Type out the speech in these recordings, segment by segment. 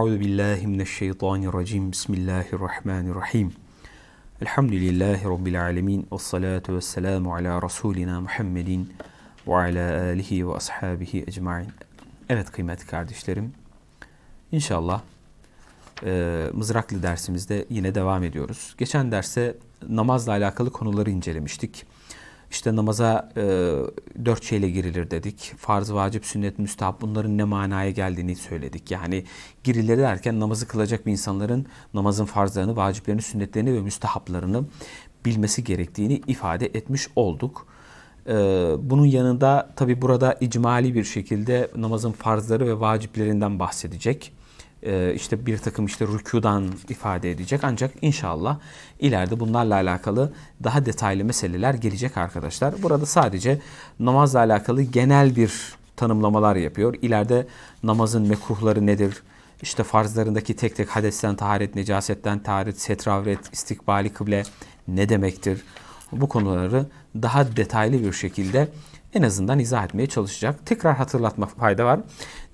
Euzu billahi mineşşeytanirracim. Bismillahirrahmanirrahim. Elhamdülillahi rabbil alamin. Ves salatu vesselamu ala rasulina Muhammedin ve ala alihi ve ashabihi ecmaîn. Evet kıymetli kardeşlerim. İnşallah e, mızraklı dersimizde yine devam ediyoruz. Geçen derse namazla alakalı konuları incelemiştik. İşte namaza e, dört şeyle girilir dedik. Farz, vacip, sünnet, müstahap bunların ne manaya geldiğini söyledik. Yani girilir derken namazı kılacak bir insanların namazın farzlarını, vaciplerini, sünnetlerini ve müstahaplarını bilmesi gerektiğini ifade etmiş olduk. E, bunun yanında tabi burada icmali bir şekilde namazın farzları ve vaciplerinden bahsedecek. E, işte bir takım işte rükudan ifade edecek. Ancak inşallah ileride bunlarla alakalı daha detaylı meseleler gelecek arkadaşlar. Burada sadece namazla alakalı genel bir tanımlamalar yapıyor. İleride namazın mekruhları nedir? İşte farzlarındaki tek tek hadesten taharet, necasetten taharet, setravret, istikbali kıble ne demektir? Bu konuları daha detaylı bir şekilde en azından izah etmeye çalışacak. Tekrar hatırlatmak fayda var.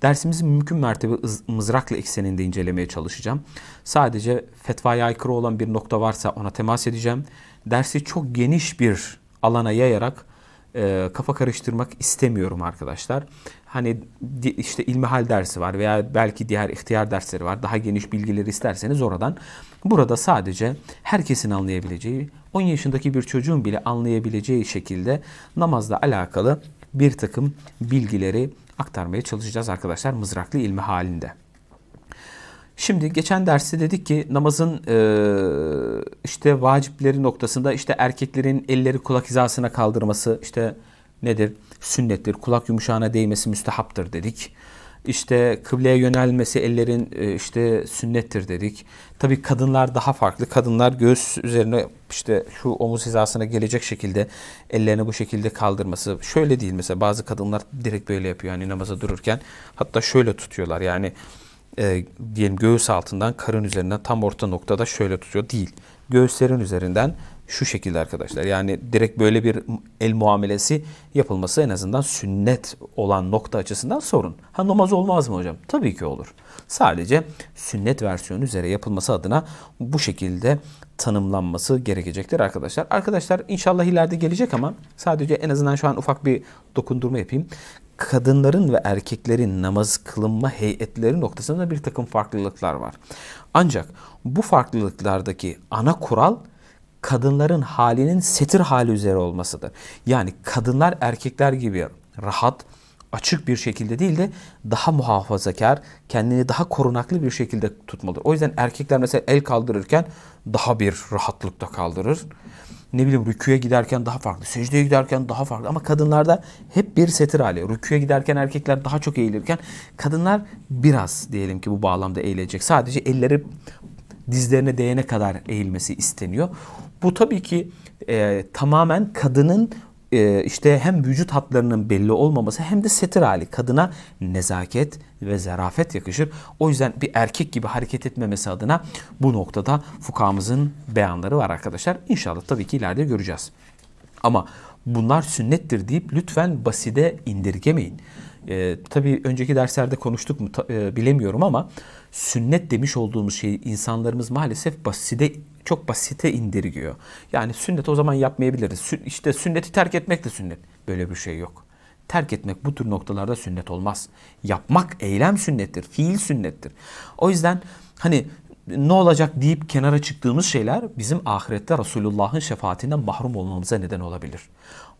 Dersimizi mümkün mertebe mızrakla ekseninde incelemeye çalışacağım. Sadece fetvaya aykırı olan bir nokta varsa ona temas edeceğim. Dersi çok geniş bir alana yayarak e, kafa karıştırmak istemiyorum arkadaşlar. Hani işte ilmihal dersi var veya belki diğer ihtiyar dersleri var. Daha geniş bilgileri isterseniz oradan. Burada sadece herkesin anlayabileceği 10 yaşındaki bir çocuğun bile anlayabileceği şekilde namazla alakalı bir takım bilgileri aktarmaya çalışacağız arkadaşlar mızraklı ilmi halinde. Şimdi geçen derste dedik ki namazın e, işte vacipleri noktasında işte erkeklerin elleri kulak hizasına kaldırması işte nedir? Sünnettir. Kulak yumuşağına değmesi müstehaptır dedik. İşte kıbleye yönelmesi ellerin e, işte sünnettir dedik. Tabi kadınlar daha farklı. Kadınlar göğüs üzerine işte şu omuz hizasına gelecek şekilde ellerini bu şekilde kaldırması. Şöyle değil mesela bazı kadınlar direkt böyle yapıyor yani namaza dururken. Hatta şöyle tutuyorlar yani e, diyelim göğüs altından karın üzerinden tam orta noktada şöyle tutuyor değil. Göğüslerin üzerinden şu şekilde arkadaşlar. Yani direkt böyle bir el muamelesi yapılması en azından sünnet olan nokta açısından sorun. Ha namaz olmaz mı hocam? Tabii ki olur. Sadece sünnet versiyonu üzere yapılması adına bu şekilde tanımlanması gerekecektir arkadaşlar. Arkadaşlar inşallah ileride gelecek ama sadece en azından şu an ufak bir dokundurma yapayım. Kadınların ve erkeklerin namaz kılınma heyetleri noktasında bir takım farklılıklar var. Ancak bu farklılıklardaki ana kural kadınların halinin setir hali üzere olmasıdır. Yani kadınlar erkekler gibi rahat, açık bir şekilde değil de daha muhafazakar, kendini daha korunaklı bir şekilde tutmalıdır. O yüzden erkekler mesela el kaldırırken daha bir rahatlıkta kaldırır. Ne bileyim rüküye giderken daha farklı, secdeye giderken daha farklı ama kadınlarda hep bir setir hali. Rüküye giderken erkekler daha çok eğilirken kadınlar biraz diyelim ki bu bağlamda eğilecek. Sadece elleri dizlerine değene kadar eğilmesi isteniyor. Bu tabii ki e, tamamen kadının e, işte hem vücut hatlarının belli olmaması hem de setir hali. Kadına nezaket ve zarafet yakışır. O yüzden bir erkek gibi hareket etmemesi adına bu noktada fukamızın beyanları var arkadaşlar. İnşallah tabii ki ileride göreceğiz. Ama bunlar sünnettir deyip lütfen baside indirgemeyin. E, tabii önceki derslerde konuştuk mu e, bilemiyorum ama sünnet demiş olduğumuz şeyi insanlarımız maalesef basite çok basite indirgiyor. Yani sünnet o zaman yapmayabiliriz. Sün, işte sünneti terk etmek de sünnet. Böyle bir şey yok. Terk etmek bu tür noktalarda sünnet olmaz. Yapmak eylem sünnettir, fiil sünnettir. O yüzden hani ne olacak deyip kenara çıktığımız şeyler bizim ahirette Resulullah'ın şefaatinden mahrum olmamıza neden olabilir.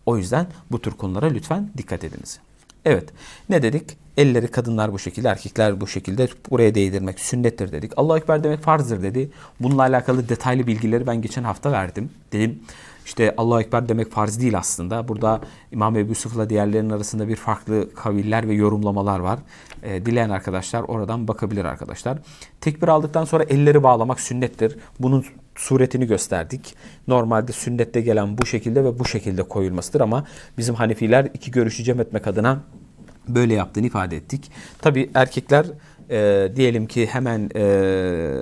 O yüzden bu tür konulara lütfen dikkat ediniz. Evet. Ne dedik? Elleri kadınlar bu şekilde, erkekler bu şekilde buraya değdirmek sünnettir dedik. Allahu Ekber demek farzdır dedi. Bununla alakalı detaylı bilgileri ben geçen hafta verdim. Dedim işte Allahu Ekber demek farz değil aslında. Burada İmam Ebu Yusuf'la diğerlerinin arasında bir farklı kaviller ve yorumlamalar var. E, dileyen arkadaşlar oradan bakabilir arkadaşlar. Tekbir aldıktan sonra elleri bağlamak sünnettir. Bunun suretini gösterdik. Normalde sünnette gelen bu şekilde ve bu şekilde koyulmasıdır ama bizim Hanefiler iki görüşü cem etmek adına böyle yaptığını ifade ettik. Tabii erkekler e, diyelim ki hemen e,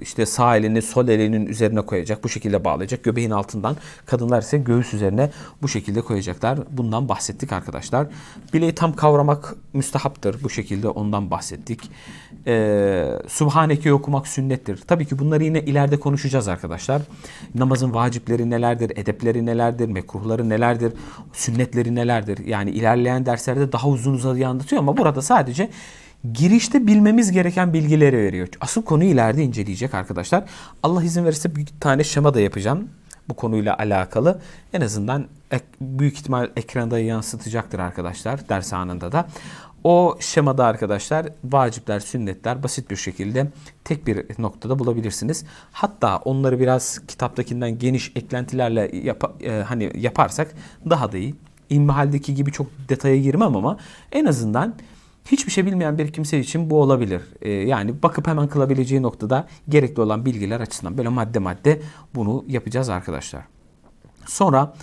işte sağ elini sol elinin üzerine koyacak. Bu şekilde bağlayacak. Göbeğin altından kadınlar ise göğüs üzerine bu şekilde koyacaklar. Bundan bahsettik arkadaşlar. Bileği tam kavramak müstehaptır. Bu şekilde ondan bahsettik. E, ee, Subhaneke okumak sünnettir. Tabii ki bunları yine ileride konuşacağız arkadaşlar. Namazın vacipleri nelerdir? Edepleri nelerdir? Mekruhları nelerdir? Sünnetleri nelerdir? Yani ilerleyen derslerde daha uzun uzadıya anlatıyor ama burada sadece girişte bilmemiz gereken bilgileri veriyor. Asıl konuyu ileride inceleyecek arkadaşlar. Allah izin verirse bir tane şema da yapacağım bu konuyla alakalı. En azından büyük ihtimal ekranda yansıtacaktır arkadaşlar ders anında da. O şemada arkadaşlar vacipler, sünnetler basit bir şekilde tek bir noktada bulabilirsiniz. Hatta onları biraz kitaptakinden geniş eklentilerle yap, e, hani yaparsak daha da iyi. İlmihal'deki gibi çok detaya girmem ama en azından Hiçbir şey bilmeyen bir kimse için bu olabilir. E, yani bakıp hemen kılabileceği noktada gerekli olan bilgiler açısından böyle madde madde bunu yapacağız arkadaşlar. Sonra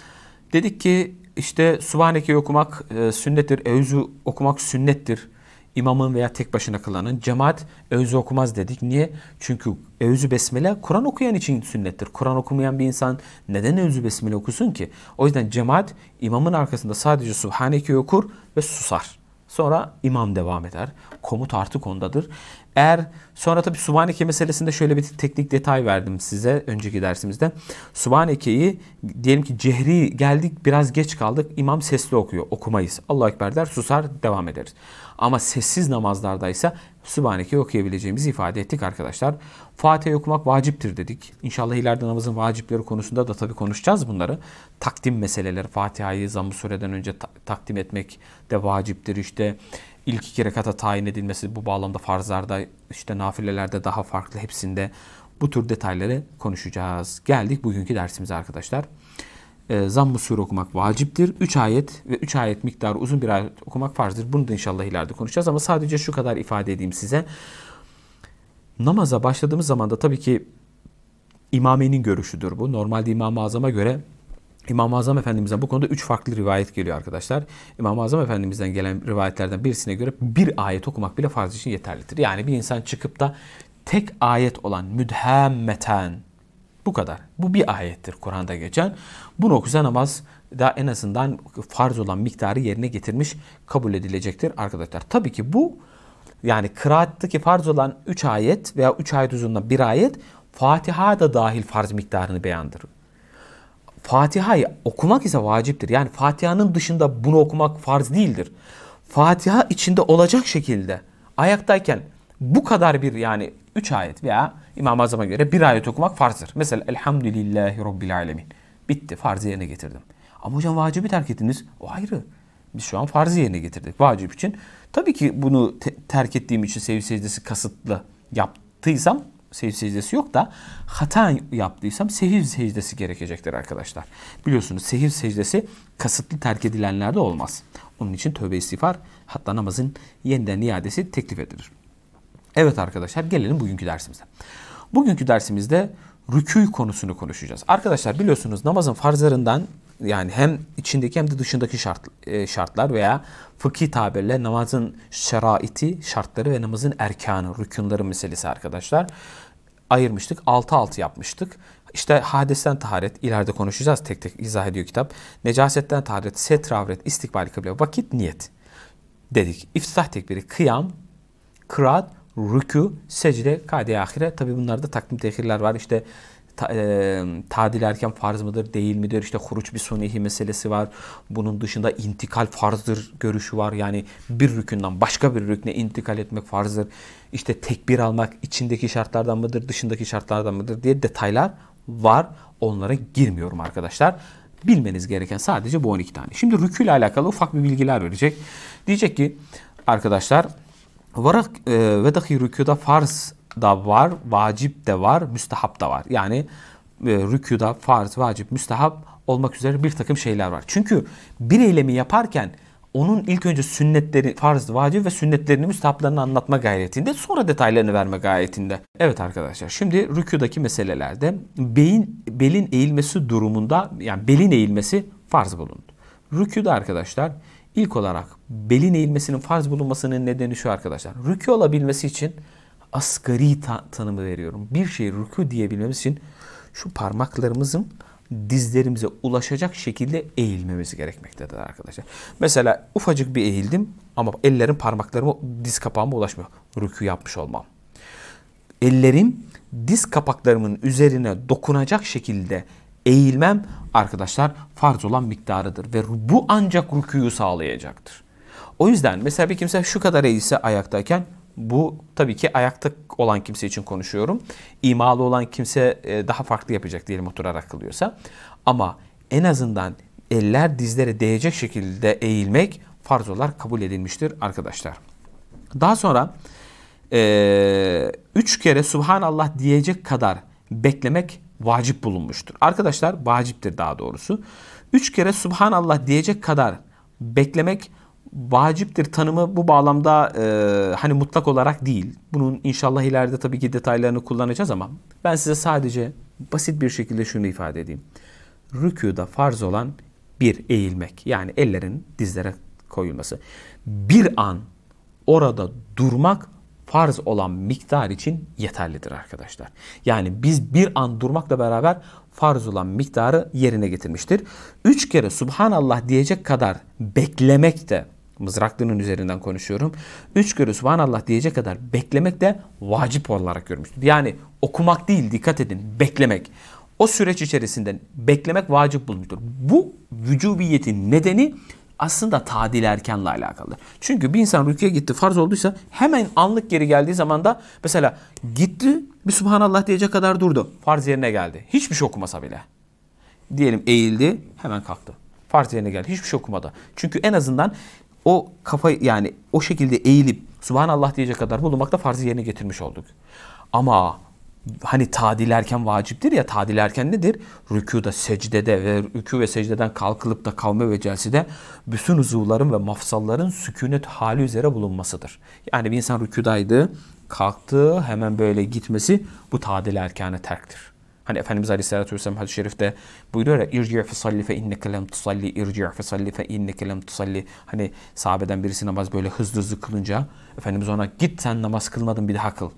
dedik ki işte Subhaneke'yi okumak e, sünnettir, Evzu okumak sünnettir İmamın veya tek başına kılanın. Cemaat evzü okumaz dedik. Niye? Çünkü evzü besmele Kur'an okuyan için sünnettir. Kur'an okumayan bir insan neden evzü besmele okusun ki? O yüzden cemaat imamın arkasında sadece Subhaneke'yi okur ve susar. Sonra imam devam eder. Komut artık ondadır. Eğer sonra tabi Subhaneke meselesinde şöyle bir teknik detay verdim size önceki dersimizde. Subhaneke'yi diyelim ki cehri geldik biraz geç kaldık. İmam sesli okuyor. Okumayız. Allah Ekber der susar devam ederiz. Ama sessiz namazlarda ise Sübhaneke'yi okuyabileceğimizi ifade ettik arkadaşlar. Fatiha'yı okumak vaciptir dedik. İnşallah ileride namazın vacipleri konusunda da tabii konuşacağız bunları. Takdim meseleleri, Fatiha'yı zamm süreden önce ta- takdim etmek de vaciptir. İşte ilk iki rekata tayin edilmesi bu bağlamda farzlarda, işte nafilelerde daha farklı hepsinde bu tür detayları konuşacağız. Geldik bugünkü dersimize arkadaşlar e, zamm-ı sur okumak vaciptir. 3 ayet ve 3 ayet miktarı uzun bir ayet okumak farzdır. Bunu da inşallah ileride konuşacağız ama sadece şu kadar ifade edeyim size. Namaza başladığımız zaman da tabii ki imamenin görüşüdür bu. Normalde İmam-ı Azam'a göre İmam-ı Azam Efendimiz'den bu konuda üç farklı rivayet geliyor arkadaşlar. İmam-ı Azam Efendimiz'den gelen rivayetlerden birisine göre bir ayet okumak bile farz için yeterlidir. Yani bir insan çıkıp da tek ayet olan müdhemmeten bu kadar. Bu bir ayettir Kur'an'da geçen. Bu noktada namaz da en azından farz olan miktarı yerine getirmiş kabul edilecektir arkadaşlar. Tabii ki bu yani kıraattaki farz olan 3 ayet veya 3 ayet uzunluğunda 1 ayet Fatiha da dahil farz miktarını beyandırır. Fatiha'yı okumak ise vaciptir. Yani Fatiha'nın dışında bunu okumak farz değildir. Fatiha içinde olacak şekilde ayaktayken bu kadar bir yani 3 ayet veya İmam-ı Azam'a göre bir ayet okumak farzdır. Mesela Elhamdülillahi Rabbil Alemin. Bitti. Farzı yerine getirdim. Ama hocam vacibi terk ettiniz. O ayrı. Biz şu an farzı yerine getirdik. Vacip için. Tabii ki bunu te- terk ettiğim için sev secdesi kasıtlı yaptıysam sehiv secdesi yok da hata yaptıysam sehiv secdesi gerekecektir arkadaşlar. Biliyorsunuz sehiv secdesi kasıtlı terk edilenlerde olmaz. Onun için tövbe istiğfar hatta namazın yeniden iadesi teklif edilir. Evet arkadaşlar gelelim bugünkü dersimize. Bugünkü dersimizde rüküy konusunu konuşacağız. Arkadaşlar biliyorsunuz namazın farzlarından yani hem içindeki hem de dışındaki şart, e, şartlar veya fıkhi tabirle namazın şeraiti, şartları ve namazın erkanı, rükunları meselesi arkadaşlar. Ayırmıştık, 6-6 yapmıştık. İşte hadesten taharet, ileride konuşacağız tek tek izah ediyor kitap. Necasetten taharet, setre avret, istikbal kıble, vakit, niyet dedik. İftitah tekbiri, kıyam, kıraat, rükû, secde, kade ahire. Tabi bunlarda takdim tehirler var. İşte ta, e, tadil erken farz mıdır değil midir İşte huruç bir sunihi meselesi var bunun dışında intikal farzdır görüşü var yani bir rükünden başka bir rükne intikal etmek farzdır işte tekbir almak içindeki şartlardan mıdır dışındaki şartlardan mıdır diye detaylar var onlara girmiyorum arkadaşlar bilmeniz gereken sadece bu 12 tane şimdi rükü ile alakalı ufak bir bilgiler verecek diyecek ki arkadaşlar Varak e, ve dahi rüküda farz da var, vacip de var, müstehap da var. Yani e, rükuda farz, vacip, müstehap olmak üzere bir takım şeyler var. Çünkü bir eylemi yaparken onun ilk önce sünnetleri, farz, vacip ve sünnetlerini, müstahaplarını anlatma gayretinde, sonra detaylarını verme gayretinde. Evet arkadaşlar, şimdi rüküdaki meselelerde beyin belin eğilmesi durumunda, yani belin eğilmesi farz bulundu. Rükuda arkadaşlar İlk olarak belin eğilmesinin farz bulunmasının nedeni şu arkadaşlar. Rükü olabilmesi için asgari ta- tanımı veriyorum. Bir şeyi rükü diyebilmemiz için şu parmaklarımızın dizlerimize ulaşacak şekilde eğilmemiz gerekmektedir arkadaşlar. Mesela ufacık bir eğildim ama ellerim parmaklarıma diz kapağıma ulaşmıyor. Rükü yapmış olmam. Ellerim diz kapaklarımın üzerine dokunacak şekilde eğilmem arkadaşlar farz olan miktarıdır. Ve bu ancak rüküyü sağlayacaktır. O yüzden mesela bir kimse şu kadar eğilse ayaktayken bu tabii ki ayakta olan kimse için konuşuyorum. İmalı olan kimse e, daha farklı yapacak diyelim oturarak kılıyorsa. Ama en azından eller dizlere değecek şekilde eğilmek farz olarak kabul edilmiştir arkadaşlar. Daha sonra e, üç kere Subhanallah diyecek kadar beklemek vacip bulunmuştur. Arkadaşlar vaciptir daha doğrusu. Üç kere Subhanallah diyecek kadar beklemek vaciptir tanımı bu bağlamda e, hani mutlak olarak değil. Bunun inşallah ileride tabii ki detaylarını kullanacağız ama ben size sadece basit bir şekilde şunu ifade edeyim. Rüküda farz olan bir eğilmek yani ellerin dizlere koyulması. Bir an orada durmak farz olan miktar için yeterlidir arkadaşlar. Yani biz bir an durmakla beraber farz olan miktarı yerine getirmiştir. Üç kere subhanallah diyecek kadar beklemek de mızraklının üzerinden konuşuyorum. Üç kere subhanallah diyecek kadar beklemek de vacip olarak görmüştür. Yani okumak değil dikkat edin beklemek. O süreç içerisinde beklemek vacip bulmuştur. Bu vücubiyetin nedeni aslında tadil erkenle alakalı. Çünkü bir insan rüküye gitti farz olduysa hemen anlık geri geldiği zaman da mesela gitti bir subhanallah diyecek kadar durdu. Farz yerine geldi. Hiçbir şey okumasa bile. Diyelim eğildi hemen kalktı. Farz yerine geldi. Hiçbir şey okumadı. Çünkü en azından o kafa yani o şekilde eğilip subhanallah diyecek kadar bulunmakta farzı yerine getirmiş olduk. Ama hani tadilerken vaciptir ya tadilerken nedir? Rükuda, secdede ve rükü ve secdeden kalkılıp da kavme ve celside bütün uzuvların ve mafsalların sükunet hali üzere bulunmasıdır. Yani bir insan rüküdaydı kalktı, hemen böyle gitmesi bu tadil erkanı terktir. Hani Efendimiz Aleyhisselatü Vesselam hadis-i şerifte buyuruyor ya irci' fisalli fe inneke lem tusalli, irci' fisalli fe inneke lem tusalli. Hani sahabeden birisi namaz böyle hızlı hızlı kılınca Efendimiz ona git sen namaz kılmadın bir daha kıl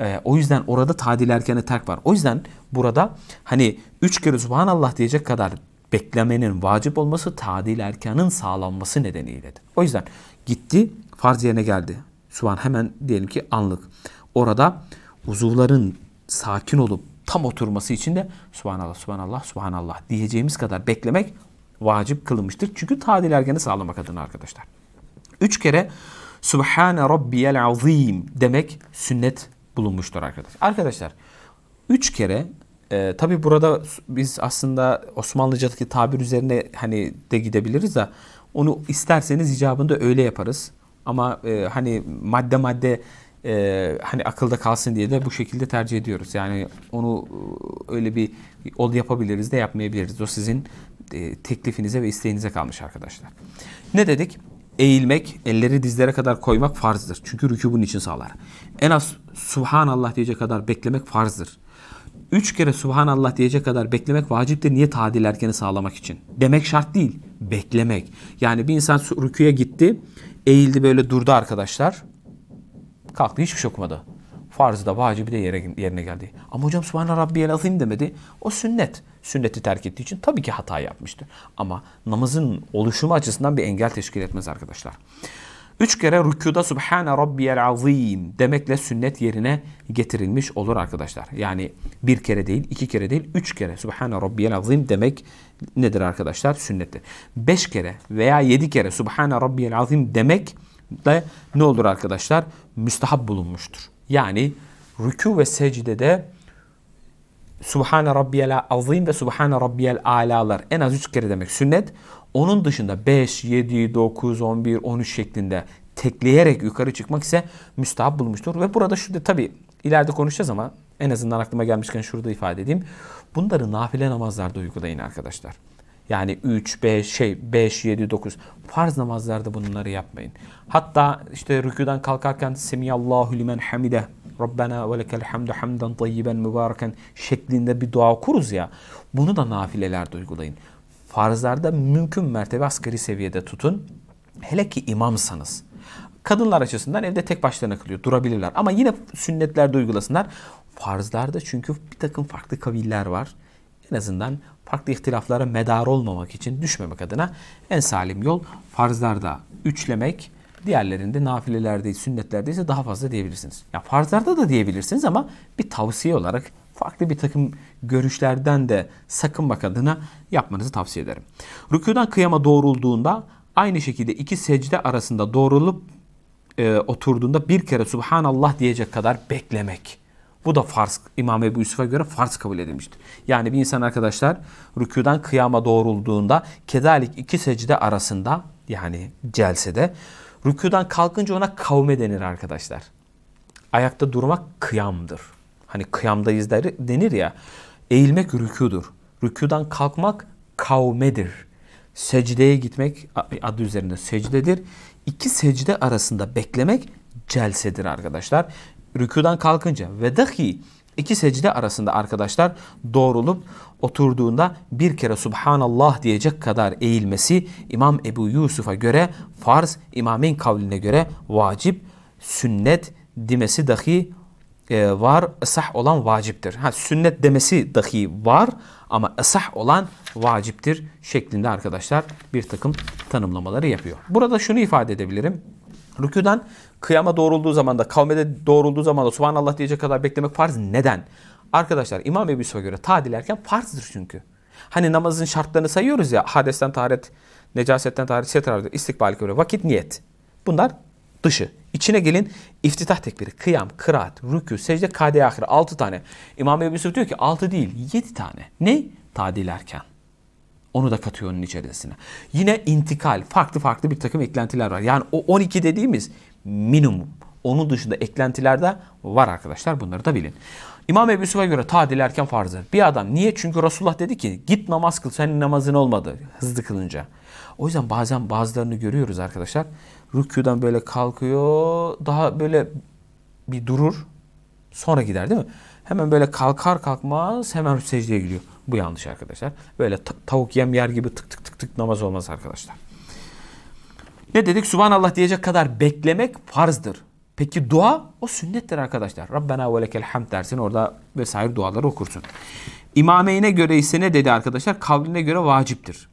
e, o yüzden orada tadil erken terk var. O yüzden burada hani üç kere subhanallah diyecek kadar beklemenin vacip olması tadil erkanın sağlanması nedeniyledir. O yüzden gitti farz yerine geldi. Subhan hemen diyelim ki anlık. Orada uzuvların sakin olup tam oturması için de subhanallah subhanallah subhanallah diyeceğimiz kadar beklemek vacip kılınmıştır. Çünkü tadil ergeni sağlamak adına arkadaşlar. Üç kere Subhane Rabbiyel Azim demek sünnet bulunmuştur arkadaşlar. Arkadaşlar üç kere e, tabi burada biz aslında Osmanlıca'daki tabir üzerine hani de gidebiliriz de onu isterseniz icabında öyle yaparız. Ama e, hani madde madde e, hani akılda kalsın diye de bu şekilde tercih ediyoruz. Yani onu e, öyle bir ol yapabiliriz de yapmayabiliriz. O sizin e, teklifinize ve isteğinize kalmış arkadaşlar. Ne dedik? Eğilmek, elleri dizlere kadar koymak farzdır. Çünkü rükubun için sağlar en az Subhanallah diyecek kadar beklemek farzdır. Üç kere Subhanallah diyecek kadar beklemek vaciptir. Niye tadil erkeni sağlamak için? Demek şart değil. Beklemek. Yani bir insan rüküye gitti. Eğildi böyle durdu arkadaşlar. Kalktı hiçbir şey okumadı. Farzı da vacibi de yere, yerine geldi. Ama hocam Subhane Rabbiyel Azim demedi. O sünnet. Sünneti terk ettiği için tabii ki hata yapmıştır. Ama namazın oluşumu açısından bir engel teşkil etmez arkadaşlar. Üç kere rükuda Subhane Rabbiyel Azim demekle sünnet yerine getirilmiş olur arkadaşlar. Yani bir kere değil, iki kere değil, üç kere Subhane Rabbiyel Azim demek nedir arkadaşlar? Sünnettir. Beş kere veya yedi kere Subhane Rabbiyel Azim demek de ne olur arkadaşlar? Müstahap bulunmuştur. Yani rükû ve secdede Subhane Rabbiyel Azim ve Subhan Rabbiyel Alalar en az üç kere demek sünnet. Onun dışında 5, 7, 9, 11, 13 şeklinde tekleyerek yukarı çıkmak ise müstahap bulmuştur. Ve burada şu tabii ileride konuşacağız ama en azından aklıma gelmişken şurada ifade edeyim. Bunları nafile namazlarda uygulayın arkadaşlar. Yani 3, 5, şey 5, 7, 9 farz namazlarda bunları yapmayın. Hatta işte rüküden kalkarken Semiyallahu limen hamide Rabbena ve lekel hamdu hamdan tayyiben mübareken şeklinde bir dua okuruz ya. Bunu da nafilelerde uygulayın farzlarda mümkün mertebe asgari seviyede tutun. Hele ki imamsanız. Kadınlar açısından evde tek başlarına kılıyor. Durabilirler. Ama yine sünnetlerde uygulasınlar. Farzlarda çünkü bir takım farklı kaviller var. En azından farklı ihtilaflara medar olmamak için düşmemek adına en salim yol farzlarda üçlemek, diğerlerinde nafilelerde, sünnetlerde ise daha fazla diyebilirsiniz. Ya farzlarda da diyebilirsiniz ama bir tavsiye olarak farklı bir takım görüşlerden de sakınmak adına yapmanızı tavsiye ederim. Rükudan kıyama doğrulduğunda aynı şekilde iki secde arasında doğrulup e, oturduğunda bir kere Subhanallah diyecek kadar beklemek. Bu da farz İmam Ebu Yusuf'a göre farz kabul edilmiştir. Yani bir insan arkadaşlar rükudan kıyama doğrulduğunda kedalik iki secde arasında yani celsede rükudan kalkınca ona kavme denir arkadaşlar. Ayakta durmak kıyamdır. Hani kıyamdayız der, denir ya. Eğilmek rüküdür. Rüküden kalkmak kavmedir. Secdeye gitmek adı üzerinde secdedir. İki secde arasında beklemek celsedir arkadaşlar. Rüküden kalkınca ve dahi iki secde arasında arkadaşlar doğrulup oturduğunda bir kere Subhanallah diyecek kadar eğilmesi İmam Ebu Yusuf'a göre farz, İmam'ın kavline göre vacip, sünnet demesi dahi ee, var esah olan vaciptir. Ha, sünnet demesi dahi var ama esah olan vaciptir şeklinde arkadaşlar bir takım tanımlamaları yapıyor. Burada şunu ifade edebilirim. Rüküden kıyama doğrulduğu zaman da kavmede doğrulduğu zaman da subhanallah diyecek kadar beklemek farz. Neden? Arkadaşlar İmam Ebu Yusuf'a göre tadil erken farzdır çünkü. Hani namazın şartlarını sayıyoruz ya hadesten taharet, necasetten taharet, setrar, istikbal göre vakit, niyet. Bunlar dışı. İçine gelin iftitah tekbiri, kıyam, kıraat, rükû, secde, kade ahire 6 tane. İmam Ebu Yusuf diyor ki 6 değil 7 tane. Ne? Tadil erken. Onu da katıyor onun içerisine. Yine intikal, farklı farklı bir takım eklentiler var. Yani o 12 dediğimiz minimum. Onun dışında eklentiler de var arkadaşlar. Bunları da bilin. İmam Ebu Yusuf'a göre tadil erken farzdır. Bir adam niye? Çünkü Resulullah dedi ki git namaz kıl senin namazın olmadı hızlı kılınca. O yüzden bazen bazılarını görüyoruz arkadaşlar. Rüküden böyle kalkıyor. Daha böyle bir durur. Sonra gider değil mi? Hemen böyle kalkar kalkmaz hemen secdeye gidiyor. Bu yanlış arkadaşlar. Böyle tavuk yem yer gibi tık tık tık tık namaz olmaz arkadaşlar. Ne dedik? Subhanallah diyecek kadar beklemek farzdır. Peki dua o sünnettir arkadaşlar. Rabbena ve lekel hamd dersin orada vesaire duaları okursun. İmameyne göre ise ne dedi arkadaşlar? Kavline göre vaciptir.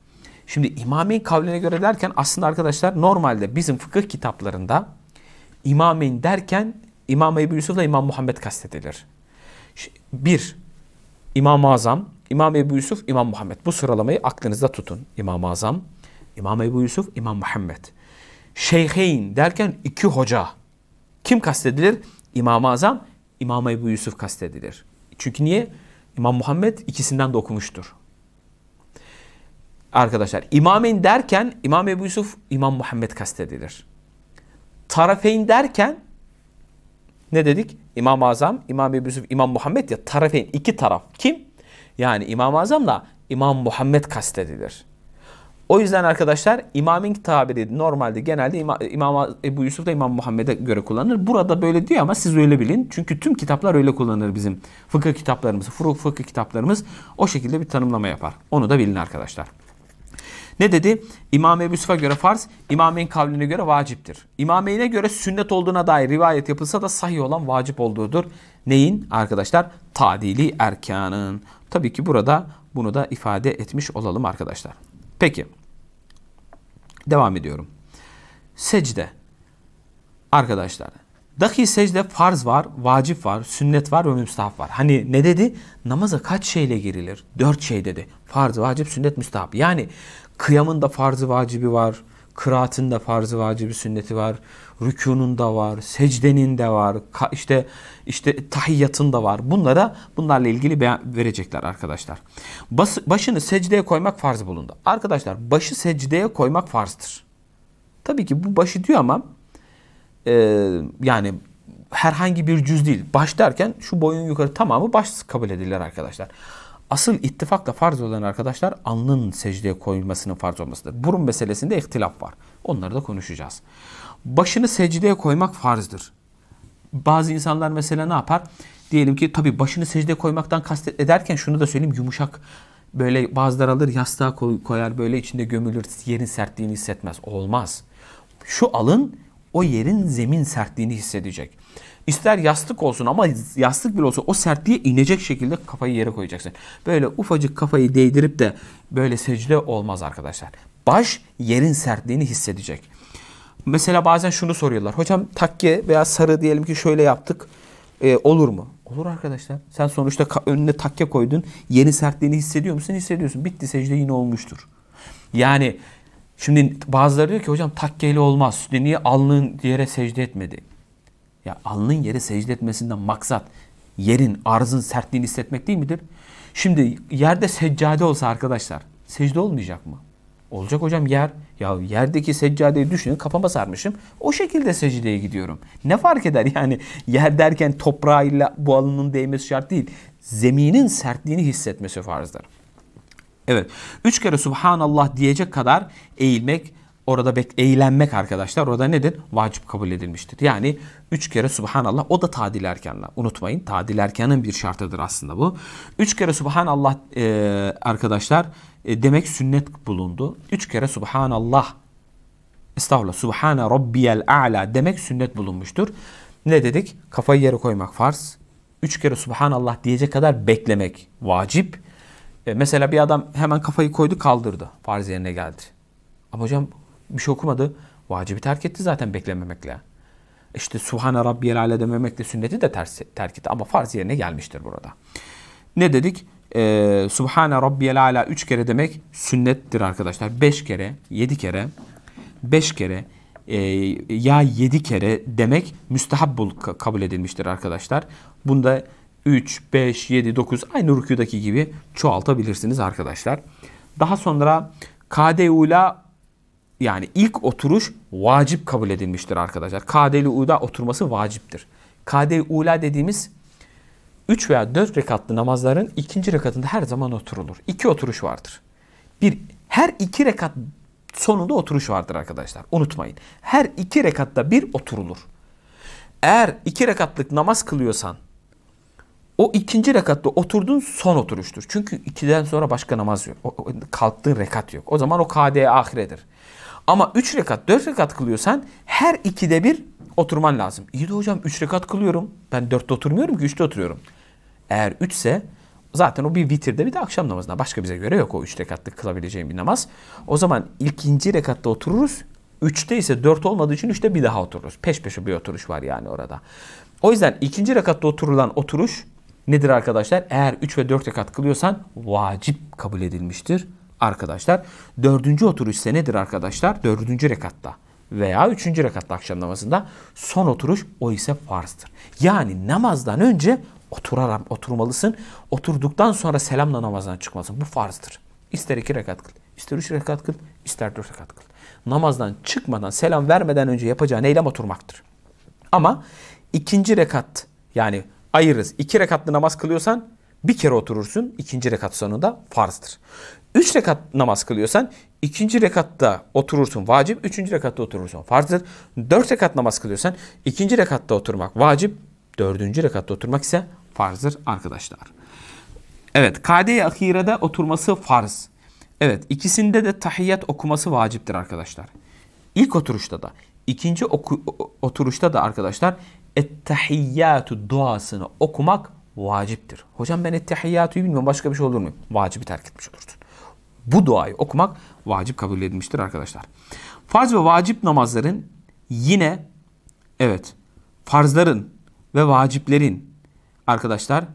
Şimdi İmameyn kavline göre derken aslında arkadaşlar normalde bizim fıkıh kitaplarında İmameyn derken İmam Ebu Yusuf ile İmam Muhammed kastedilir. Bir, İmam-ı Azam, İmam Ebu Yusuf, İmam Muhammed. Bu sıralamayı aklınızda tutun. İmam-ı Azam, İmam Ebu Yusuf, İmam Muhammed. Şeyheyn derken iki hoca. Kim kastedilir? İmam-ı Azam, İmam Ebu Yusuf kastedilir. Çünkü niye? İmam Muhammed ikisinden de okumuştur arkadaşlar İmameyn derken İmam Ebu Yusuf İmam Muhammed kastedilir. Tarafeyn derken ne dedik? İmam-ı Azam, İmam Ebu Yusuf, İmam Muhammed ya tarafeyn iki taraf. Kim? Yani İmam-ı da İmam Muhammed kastedilir. O yüzden arkadaşlar imamın tabiri normalde genelde İma, İmam Ebu Yusuf da İmam Muhammed'e göre kullanılır. Burada böyle diyor ama siz öyle bilin. Çünkü tüm kitaplar öyle kullanır bizim fıkıh kitaplarımız, furu fıkıh kitaplarımız o şekilde bir tanımlama yapar. Onu da bilin arkadaşlar. Ne dedi? İmam Ebu Yusuf'a göre farz, İmame'nin kavline göre vaciptir. İmame'ine göre sünnet olduğuna dair rivayet yapılsa da sahih olan vacip olduğudur. Neyin arkadaşlar? Tadili erkanın. Tabii ki burada bunu da ifade etmiş olalım arkadaşlar. Peki. Devam ediyorum. Secde. Arkadaşlar. Dahi secde farz var, vacip var, sünnet var ve müstahap var. Hani ne dedi? Namaza kaç şeyle girilir? Dört şey dedi. Farz, vacip, sünnet, müstahap. Yani Kıyamın da farzı vacibi var. Kıraatın da farzı vacibi sünneti var. Rükunun da var, secdenin de var, işte işte tahiyyatın da var. Bunlara bunlarla ilgili verecekler arkadaşlar. Bas, başını secdeye koymak farz bulundu. Arkadaşlar başı secdeye koymak farzdır. Tabii ki bu başı diyor ama e, yani herhangi bir cüz değil. Baş derken şu boyun yukarı tamamı baş kabul edilir arkadaşlar. Asıl ittifakla farz olan arkadaşlar alnın secdeye koyulmasının farz olmasıdır. Burun meselesinde ihtilaf var. Onları da konuşacağız. Başını secdeye koymak farzdır. Bazı insanlar mesela ne yapar? Diyelim ki tabii başını secdeye koymaktan kastet ederken şunu da söyleyeyim yumuşak böyle bazıları alır yastığa koyar böyle içinde gömülür yerin sertliğini hissetmez. Olmaz. Şu alın o yerin zemin sertliğini hissedecek. İster yastık olsun ama yastık bile olsa o sertliğe inecek şekilde kafayı yere koyacaksın. Böyle ufacık kafayı değdirip de böyle secde olmaz arkadaşlar. Baş yerin sertliğini hissedecek. Mesela bazen şunu soruyorlar. Hocam takke veya sarı diyelim ki şöyle yaptık. E, olur mu? Olur arkadaşlar. Sen sonuçta önüne takke koydun. Yeni sertliğini hissediyor musun? Hissediyorsun. Bitti secde yine olmuştur. Yani şimdi bazıları diyor ki hocam takkeyle olmaz. Niye alnın yere secde etmedi? Ya alnın yere secde etmesinden maksat yerin, arzın sertliğini hissetmek değil midir? Şimdi yerde seccade olsa arkadaşlar secde olmayacak mı? Olacak hocam yer. Ya yerdeki seccadeyi düşünün kafama sarmışım. O şekilde secdeye gidiyorum. Ne fark eder yani yer derken toprağıyla bu alının değmesi şart değil. Zeminin sertliğini hissetmesi farzdır. Evet. Üç kere Subhanallah diyecek kadar eğilmek Orada bek eğlenmek arkadaşlar orada nedir? Vacip kabul edilmiştir. Yani üç kere subhanallah o da tadil erkanla. Unutmayın tadil erkanın bir şartıdır aslında bu. Üç kere subhanallah e, arkadaşlar e, demek sünnet bulundu. Üç kere subhanallah estağfurullah subhane rabbiyel a'la demek sünnet bulunmuştur. Ne dedik? Kafayı yere koymak farz. Üç kere subhanallah diyecek kadar beklemek vacip. E, mesela bir adam hemen kafayı koydu kaldırdı. Farz yerine geldi. Ama hocam bir şey okumadı. Vacibi terk etti zaten beklememekle. İşte Subhane Rabbiyel Ale dememekle sünneti de ters, terk etti. Ama farz yerine gelmiştir burada. Ne dedik? Ee, Subhane Rabbiyel Ala 3 kere demek sünnettir arkadaşlar. beş kere, yedi kere, beş kere e, ya yedi kere demek müstehabbul kabul edilmiştir arkadaşlar. Bunda 3, 5, 7, 9 aynı rüküdaki gibi çoğaltabilirsiniz arkadaşlar. Daha sonra Kade Ula yani ilk oturuş vacip kabul edilmiştir arkadaşlar. KD'li uda oturması vaciptir. KD'li ula dediğimiz 3 veya 4 rekatlı namazların ikinci rekatında her zaman oturulur. İki oturuş vardır. Bir, her iki rekat sonunda oturuş vardır arkadaşlar. Unutmayın. Her iki rekatta bir oturulur. Eğer iki rekatlık namaz kılıyorsan o ikinci rekatta oturduğun son oturuştur. Çünkü ikiden sonra başka namaz yok. O, kalktığın rekat yok. O zaman o KD ahiredir. Ama 3 rekat 4 rekat kılıyorsan her ikide bir oturman lazım. İyi de hocam 3 rekat kılıyorum. Ben 4'te oturmuyorum ki 3'te oturuyorum. Eğer 3 ise zaten o bir vitirde bir de akşam namazına. Başka bize göre yok o 3 rekatlık kılabileceğim bir namaz. O zaman ikinci rekatta otururuz. 3'te ise 4 olmadığı için 3'te bir daha otururuz. Peş peşe bir oturuş var yani orada. O yüzden ikinci rekatta oturulan oturuş nedir arkadaşlar? Eğer 3 ve 4 rekat kılıyorsan vacip kabul edilmiştir arkadaşlar. Dördüncü oturuş ise nedir arkadaşlar? Dördüncü rekatta veya üçüncü rekatta akşam namazında son oturuş o ise farzdır. Yani namazdan önce oturarak oturmalısın. Oturduktan sonra selamla namazdan çıkmalısın. Bu farzdır. İster iki rekat kıl, ister üç rekat kıl, ister dört rekat kıl. Namazdan çıkmadan, selam vermeden önce yapacağın eylem oturmaktır. Ama ikinci rekat yani ayırırız. iki rekatlı namaz kılıyorsan bir kere oturursun ikinci rekat sonunda farzdır. Üç rekat namaz kılıyorsan ikinci rekatta oturursun vacip, üçüncü rekatta oturursun farzdır. Dört rekat namaz kılıyorsan ikinci rekatta oturmak vacip, dördüncü rekatta oturmak ise farzdır arkadaşlar. Evet, kade-i ahirede oturması farz. Evet, ikisinde de tahiyyat okuması vaciptir arkadaşlar. İlk oturuşta da, ikinci oku, oturuşta da arkadaşlar ettehiyyatu duasını okumak vaciptir. Hocam ben ettehiyyatü'yü bilmiyorum başka bir şey olur mu? Vacibi terk etmiş olursun. Bu duayı okumak vacip kabul edilmiştir arkadaşlar. Farz ve vacip namazların yine evet farzların ve vaciplerin arkadaşlar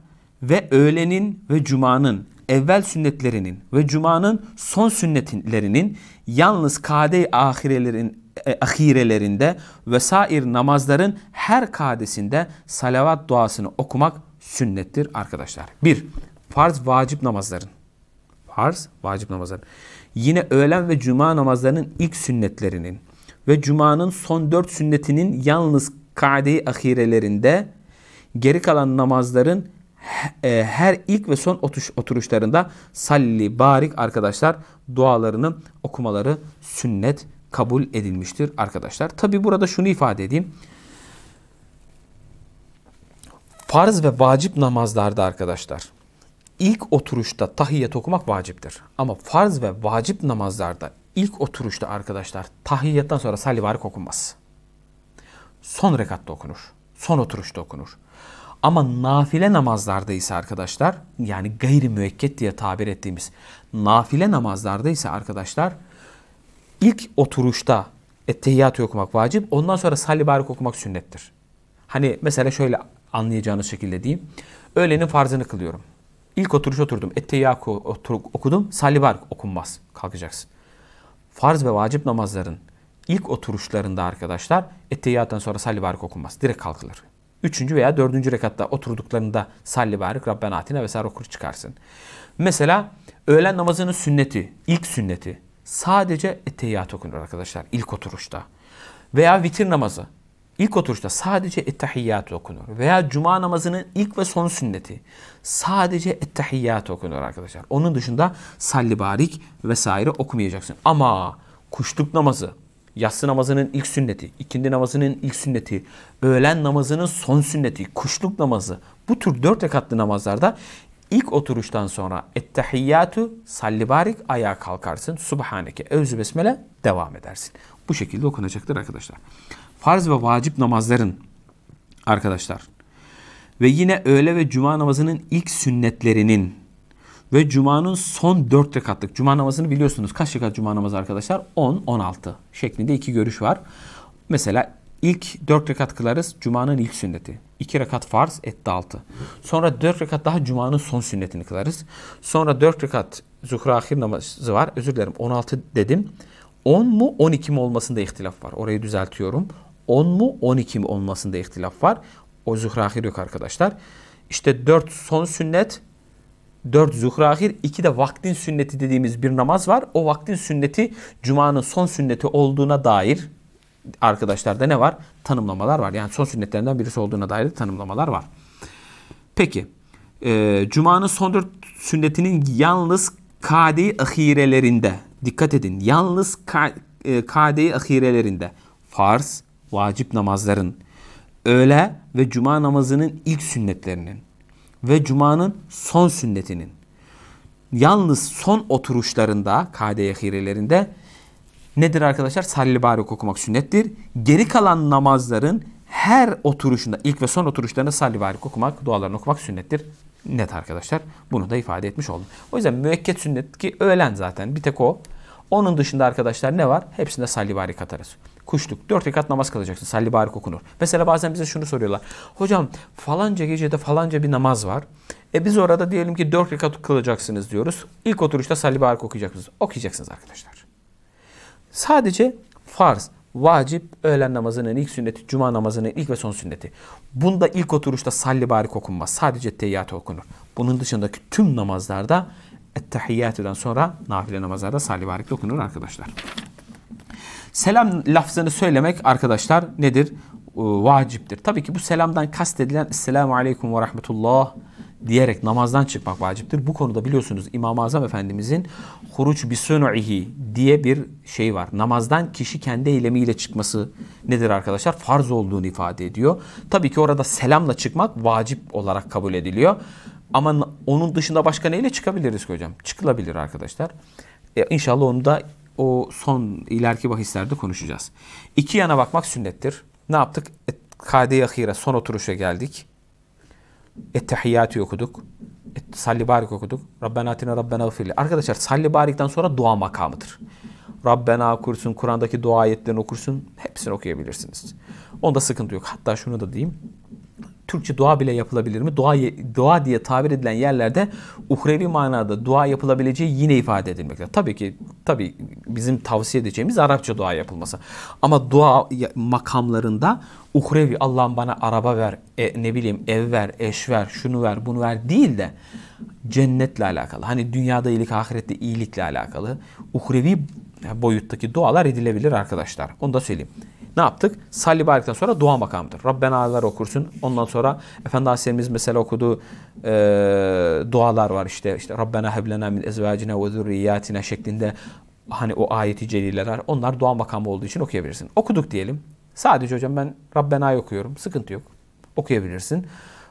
ve öğlenin ve cumanın evvel sünnetlerinin ve cumanın son sünnetlerinin yalnız kade ahirelerin e, ahirelerinde vesair namazların her kadesinde salavat duasını okumak sünnettir arkadaşlar. Bir, farz vacip namazların. Farz vacip namazların. Yine öğlen ve cuma namazlarının ilk sünnetlerinin ve cumanın son dört sünnetinin yalnız kade-i ahirelerinde geri kalan namazların e, her ilk ve son oturuşlarında salli barik arkadaşlar dualarını okumaları sünnet kabul edilmiştir arkadaşlar. Tabi burada şunu ifade edeyim. Farz ve vacip namazlarda arkadaşlar ilk oturuşta tahiyyat okumak vaciptir. Ama farz ve vacip namazlarda ilk oturuşta arkadaşlar tahiyyattan sonra salli okunmaz. Son rekatta okunur. Son oturuşta okunur. Ama nafile namazlarda ise arkadaşlar yani gayri müekket diye tabir ettiğimiz nafile namazlarda ise arkadaşlar ilk oturuşta ettehiyyatı okumak vacip ondan sonra salli okumak sünnettir. Hani mesela şöyle anlayacağınız şekilde diyeyim. Öğlenin farzını kılıyorum. İlk oturuş oturdum. Etteyyaku okudum. Salibar okunmaz. Kalkacaksın. Farz ve vacip namazların ilk oturuşlarında arkadaşlar etteyyaten sonra salibar okunmaz. Direkt kalkılır. Üçüncü veya dördüncü rekatta oturduklarında salibarik Rabben Atine vesaire okur çıkarsın. Mesela öğlen namazının sünneti, ilk sünneti sadece etteyyat okunur arkadaşlar ilk oturuşta. Veya vitir namazı. İlk oturuşta sadece ettehiyyat okunur. Veya cuma namazının ilk ve son sünneti sadece ettehiyyat okunur arkadaşlar. Onun dışında salli barik vesaire okumayacaksın. Ama kuşluk namazı, yatsı namazının ilk sünneti, ikindi namazının ilk sünneti, öğlen namazının son sünneti, kuşluk namazı bu tür dört rekatlı namazlarda ilk oturuştan sonra ettehiyyatü salli barik ayağa kalkarsın. Subhaneke evzü besmele devam edersin. Bu şekilde okunacaktır arkadaşlar. Farz ve vacip namazların arkadaşlar ve yine öğle ve cuma namazının ilk sünnetlerinin ve cumanın son dört rekatlık cuma namazını biliyorsunuz. Kaç rekat cuma namazı arkadaşlar? 10 16 şeklinde iki görüş var. Mesela ilk dört rekat kılarız cumanın ilk sünneti. 2 rekat farz etti altı. Sonra dört rekat daha cumanın son sünnetini kılarız. Sonra dört rekat zuhur ahir namazı var. Özür dilerim 16 dedim. 10 mu 12 mi olmasında ihtilaf var. Orayı düzeltiyorum. 10 mu 12 mi olmasında ihtilaf var. O zuhrahir yok arkadaşlar. İşte 4 son sünnet, 4 zuhrahir, 2 de vaktin sünneti dediğimiz bir namaz var. O vaktin sünneti cumanın son sünneti olduğuna dair arkadaşlarda ne var? Tanımlamalar var. Yani son sünnetlerinden birisi olduğuna dair tanımlamalar var. Peki, e, cumanın son 4 sünnetinin yalnız kadi ahirelerinde Dikkat edin yalnız kâde-i e, ahirelerinde farz, vacip namazların, öğle ve cuma namazının ilk sünnetlerinin ve cumanın son sünnetinin yalnız son oturuşlarında kâde-i ahirelerinde nedir arkadaşlar? Salli barik okumak sünnettir. Geri kalan namazların her oturuşunda ilk ve son oturuşlarında salli barik okumak, dualarını okumak sünnettir net arkadaşlar. Bunu da ifade etmiş oldum. O yüzden müekket sünnet ki öğlen zaten bir tek o. Onun dışında arkadaşlar ne var? Hepsinde salli katarız. Kuşluk. Dört rekat namaz kalacaksın. Salli barik okunur. Mesela bazen bize şunu soruyorlar. Hocam falanca gecede falanca bir namaz var. E biz orada diyelim ki dört rekat kılacaksınız diyoruz. İlk oturuşta salli barik okuyacaksınız. Okuyacaksınız arkadaşlar. Sadece farz vacip öğlen namazının ilk sünneti, cuma namazının ilk ve son sünneti. Bunda ilk oturuşta salli barik okunmaz. Sadece teyyatı okunur. Bunun dışındaki tüm namazlarda ettehiyyatüden sonra nafile namazlarda salli barik okunur arkadaşlar. Selam lafzını söylemek arkadaşlar nedir? Ee, vaciptir. Tabii ki bu selamdan kastedilen Esselamu Aleyküm ve Rahmetullah diyerek namazdan çıkmak vaciptir. Bu konuda biliyorsunuz İmam-ı Azam Efendimizin huruç bisun'ihi diye bir şey var. Namazdan kişi kendi eylemiyle çıkması nedir arkadaşlar? Farz olduğunu ifade ediyor. Tabii ki orada selamla çıkmak vacip olarak kabul ediliyor. Ama onun dışında başka neyle çıkabiliriz ki hocam? Çıkılabilir arkadaşlar. E, inşallah onu da o son ileriki bahislerde konuşacağız. İki yana bakmak sünnettir. Ne yaptık? E, Kade-i Ahire son oturuşa geldik. Ettehiyyatü okuduk. Et, salli barik okuduk. Rabbena atina Rabbena gfirli. Arkadaşlar salli barikten sonra dua makamıdır. Rabbena okursun, Kur'an'daki dua ayetlerini okursun. Hepsini okuyabilirsiniz. Onda sıkıntı yok. Hatta şunu da diyeyim. Türkçe dua bile yapılabilir mi? Dua, dua diye tabir edilen yerlerde uhrevi manada dua yapılabileceği yine ifade edilmekte. Tabii ki tabii bizim tavsiye edeceğimiz Arapça dua yapılması. Ama dua makamlarında uhrevi Allah'ım bana araba ver, e, ne bileyim ev ver, eş ver, şunu ver, bunu ver değil de cennetle alakalı. Hani dünyada iyilik, ahirette iyilikle alakalı. Uhrevi boyuttaki dualar edilebilir arkadaşlar. Onu da söyleyeyim ne yaptık? Salli barikten sonra dua makamıdır. Rabbena alar okursun. Ondan sonra Efendi Aleyhisselam'ımız mesela okuduğu e, dualar var işte. işte Rabbena heblena min ezvacina ve zürriyatina şeklinde hani o ayeti celileler. Onlar dua makamı olduğu için okuyabilirsin. Okuduk diyelim. Sadece hocam ben Rabbena'yı okuyorum. Sıkıntı yok. Okuyabilirsin.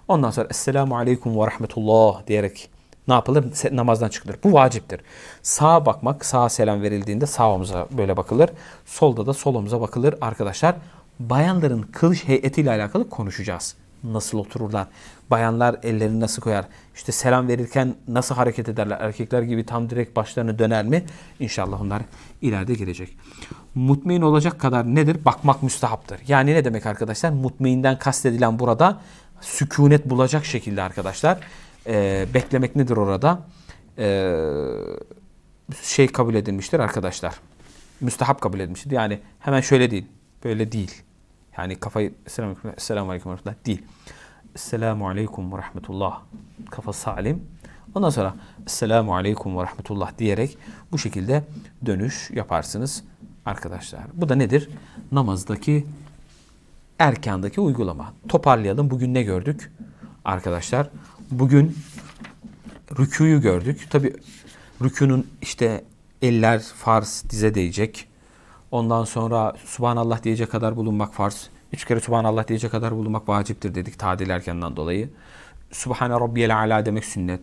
Ondan sonra Esselamu Aleyküm ve Rahmetullah diyerek ne yapılır? Namazdan çıkılır. Bu vaciptir. Sağa bakmak, sağa selam verildiğinde sağ omuza böyle bakılır. Solda da sol omuza bakılır arkadaşlar. Bayanların kılıç heyetiyle alakalı konuşacağız. Nasıl otururlar? Bayanlar ellerini nasıl koyar? İşte selam verirken nasıl hareket ederler? Erkekler gibi tam direkt başlarını döner mi? İnşallah onlar ileride gelecek. Mutmain olacak kadar nedir? Bakmak müstehaptır. Yani ne demek arkadaşlar? Mutmainden kastedilen burada sükunet bulacak şekilde arkadaşlar e, beklemek nedir orada? E, şey kabul edilmiştir arkadaşlar. Müstehap kabul edilmiştir. Yani hemen şöyle değil. Böyle değil. Yani kafayı selamun aleyküm ve rahmetullah değil. Selamu aleyküm ve rahmetullah. Kafa salim. Ondan sonra selamu aleyküm ve rahmetullah diyerek bu şekilde dönüş yaparsınız arkadaşlar. Bu da nedir? Namazdaki erkandaki uygulama. Toparlayalım. Bugün ne gördük? Arkadaşlar bugün rüküyü gördük. Tabi rükünün işte eller farz dize değecek. Ondan sonra subhanallah diyecek kadar bulunmak farz. Üç kere subhanallah diyecek kadar bulunmak vaciptir dedik tadil erkenden dolayı. Subhane rabbiyel ala demek sünnet.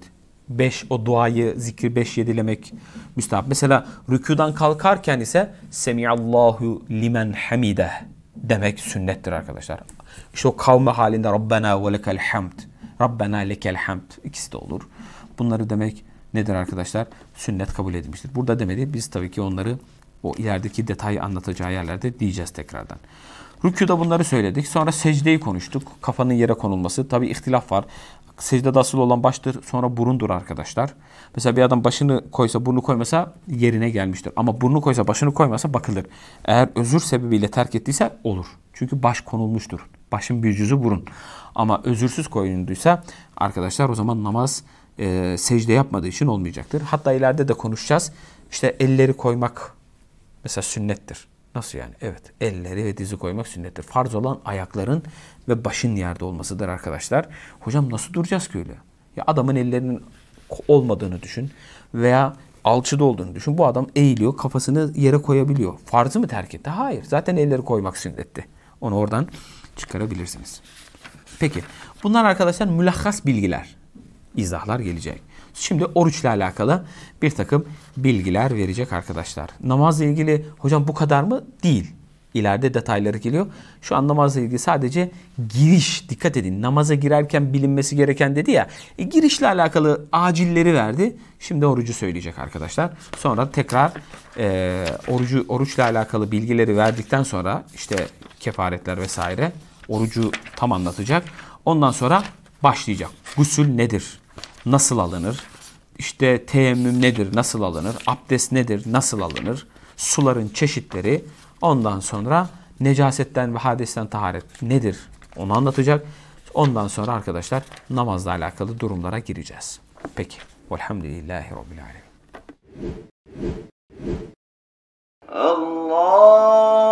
Beş o duayı zikir beş yedilemek müstahap. Mesela rükudan kalkarken ise semiallahu limen hamide demek sünnettir arkadaşlar. İşte o kavme halinde Rabbena ve lekel hamd Rabbena lekel hamd. İkisi de olur. Bunları demek nedir arkadaşlar? Sünnet kabul edilmiştir. Burada demedi. Biz tabii ki onları o ilerideki detayı anlatacağı yerlerde diyeceğiz tekrardan. Rükü'de bunları söyledik. Sonra secdeyi konuştuk. Kafanın yere konulması. Tabi ihtilaf var secdede asıl olan baştır sonra burundur arkadaşlar. Mesela bir adam başını koysa burnu koymasa yerine gelmiştir. Ama burnu koysa başını koymasa bakılır. Eğer özür sebebiyle terk ettiyse olur. Çünkü baş konulmuştur. Başın bir cüzü burun. Ama özürsüz koyunduysa arkadaşlar o zaman namaz e, secde yapmadığı için olmayacaktır. Hatta ileride de konuşacağız. İşte elleri koymak mesela sünnettir. Nasıl yani? Evet. Elleri ve dizi koymak sünnettir. Farz olan ayakların ve başın yerde olmasıdır arkadaşlar. Hocam nasıl duracağız ki öyle? Ya adamın ellerinin olmadığını düşün veya alçıda olduğunu düşün. Bu adam eğiliyor, kafasını yere koyabiliyor. Farzı mı terk etti? Hayır. Zaten elleri koymak sünnetti. Onu oradan çıkarabilirsiniz. Peki. Bunlar arkadaşlar mülahhas bilgiler. İzahlar gelecek. Şimdi oruçla alakalı bir takım bilgiler verecek arkadaşlar. Namazla ilgili hocam bu kadar mı? Değil. İleride detayları geliyor. Şu an namazla ilgili sadece giriş. Dikkat edin namaza girerken bilinmesi gereken dedi ya. E, girişle alakalı acilleri verdi. Şimdi orucu söyleyecek arkadaşlar. Sonra tekrar e, orucu oruçla alakalı bilgileri verdikten sonra işte kefaretler vesaire orucu tam anlatacak. Ondan sonra başlayacak. Gusül nedir? nasıl alınır? İşte teyemmüm nedir, nasıl alınır? Abdest nedir, nasıl alınır? Suların çeşitleri. Ondan sonra necasetten ve hadesten taharet nedir? Onu anlatacak. Ondan sonra arkadaşlar namazla alakalı durumlara gireceğiz. Peki. Velhamdülillahi Rabbil Alemin. Allah